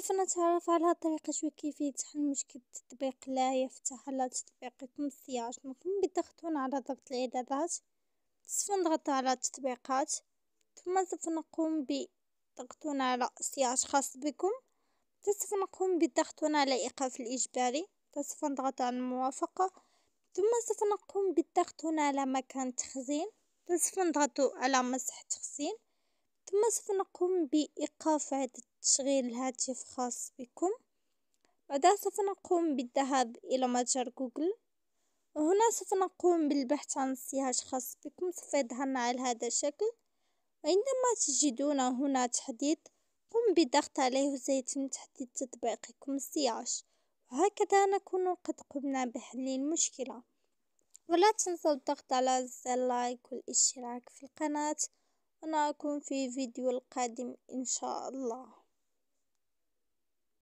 بقيت نتعرف على الطريقة شوي كيف تحل مشكل تطبيق لا يفتح على تطبيق يتم نقوم بالضغط هنا على ضغط الاعدادات سوف نضغط على التطبيقات ثم سوف نقوم بالضغط هنا على سياج خاص بكم سوف نقوم بالضغط هنا على ايقاف الاجباري سوف نضغط على الموافقة ثم سوف نقوم بالضغط هنا على مكان التخزين سوف نضغط على مسح التخزين ثم سوف نقوم بإيقاف عدة تشغيل الهاتف خاص بكم بعدها سوف نقوم بالذهاب إلى متجر جوجل وهنا سوف نقوم بالبحث عن سياج خاص بكم سوف يظهرنا على هذا الشكل وعندما تجدون هنا تحديد قم بالضغط عليه وسيتم تحديد تطبيقكم السياج وهكذا نكون قد قمنا بحل المشكلة ولا تنسوا الضغط على زر اللايك والاشتراك في القناة ونراكم في فيديو القادم إن شاء الله